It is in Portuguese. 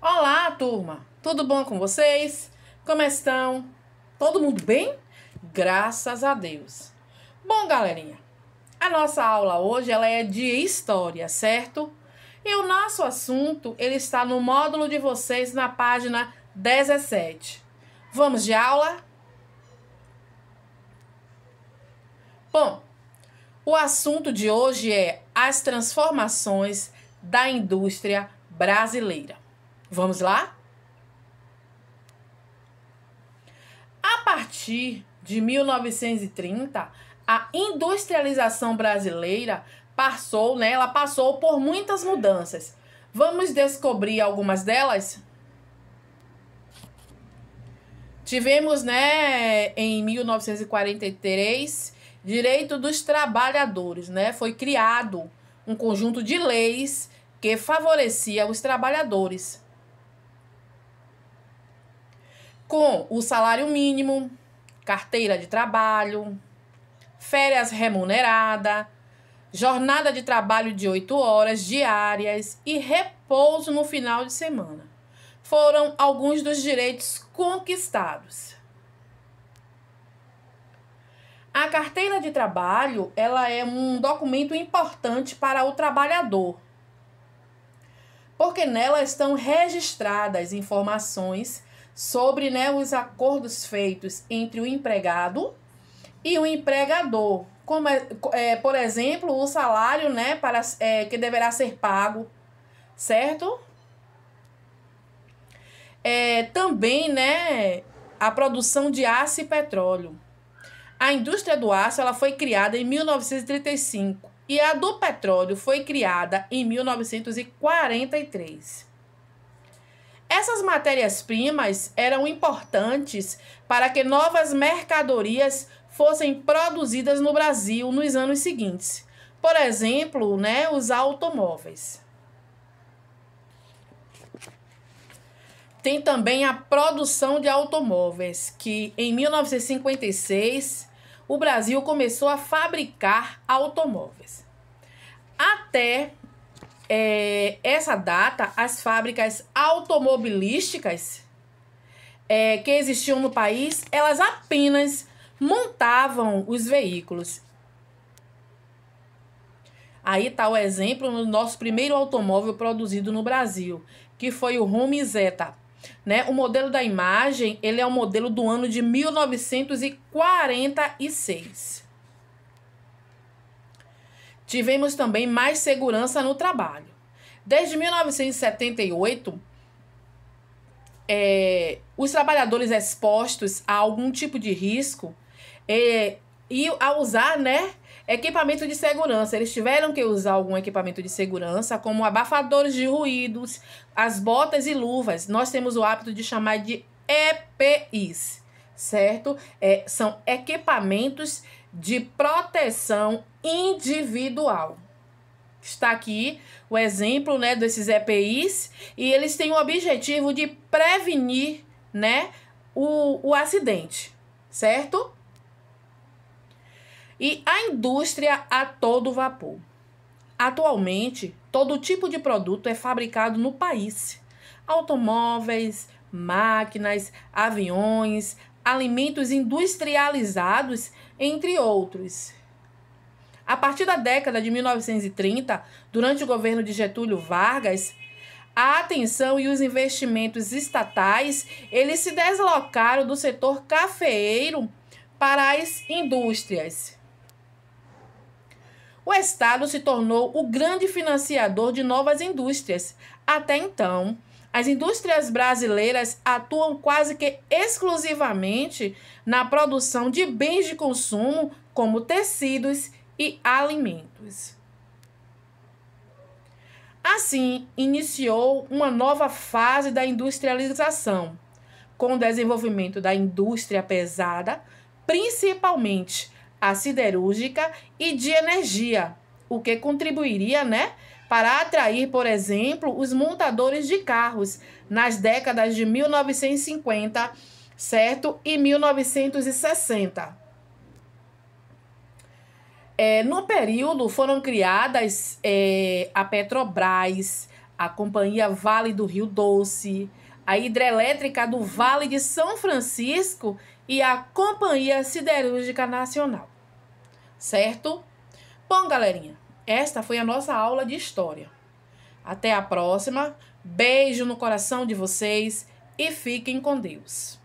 Olá, turma! Tudo bom com vocês? Como estão? Todo mundo bem? Graças a Deus! Bom, galerinha, a nossa aula hoje ela é de história, certo? E o nosso assunto ele está no módulo de vocês na página 17. Vamos de aula? Bom, o assunto de hoje é as transformações da indústria brasileira. Vamos lá? A partir de 1930, a industrialização brasileira passou, né, ela passou por muitas mudanças. Vamos descobrir algumas delas? Tivemos, né, em 1943, direito dos trabalhadores, né? Foi criado um conjunto de leis que favorecia os trabalhadores com o salário mínimo, carteira de trabalho, férias remunerada, jornada de trabalho de 8 horas diárias e repouso no final de semana. Foram alguns dos direitos conquistados. A carteira de trabalho, ela é um documento importante para o trabalhador, porque nela estão registradas informações sobre né, os acordos feitos entre o empregado e o empregador, como é, é por exemplo o salário né, para, é, que deverá ser pago, certo? É, também né, a produção de aço e petróleo. A indústria do aço ela foi criada em 1935 e a do petróleo foi criada em 1943. Essas matérias-primas eram importantes para que novas mercadorias fossem produzidas no Brasil nos anos seguintes. Por exemplo, né, os automóveis. Tem também a produção de automóveis, que em 1956 o Brasil começou a fabricar automóveis. Até é, essa data, as fábricas automobilísticas é, que existiam no país, elas apenas montavam os veículos. Aí está o exemplo do nosso primeiro automóvel produzido no Brasil, que foi o Home Zeta. Né? O modelo da imagem ele é o modelo do ano de 1946 tivemos também mais segurança no trabalho. Desde 1978, é, os trabalhadores expostos a algum tipo de risco é, e a usar, né? Equipamento de segurança. Eles tiveram que usar algum equipamento de segurança, como abafadores de ruídos, as botas e luvas. Nós temos o hábito de chamar de EPIs, certo? É, são equipamentos de proteção individual. Está aqui o exemplo, né, desses EPIs e eles têm o objetivo de prevenir, né, o, o acidente, certo? E a indústria a todo vapor. Atualmente, todo tipo de produto é fabricado no país. Automóveis, máquinas, aviões, alimentos industrializados, entre outros. A partir da década de 1930, durante o governo de Getúlio Vargas, a atenção e os investimentos estatais, eles se deslocaram do setor cafeeiro para as indústrias. O Estado se tornou o grande financiador de novas indústrias. Até então, as indústrias brasileiras atuam quase que exclusivamente na produção de bens de consumo, como tecidos e alimentos. Assim, iniciou uma nova fase da industrialização, com o desenvolvimento da indústria pesada, principalmente a siderúrgica e de energia, o que contribuiria, né, para atrair, por exemplo, os montadores de carros nas décadas de 1950, certo, e 1960. É, no período foram criadas é, a Petrobras, a Companhia Vale do Rio Doce, a Hidrelétrica do Vale de São Francisco e a Companhia Siderúrgica Nacional, certo? Bom, galerinha, esta foi a nossa aula de história. Até a próxima. Beijo no coração de vocês e fiquem com Deus.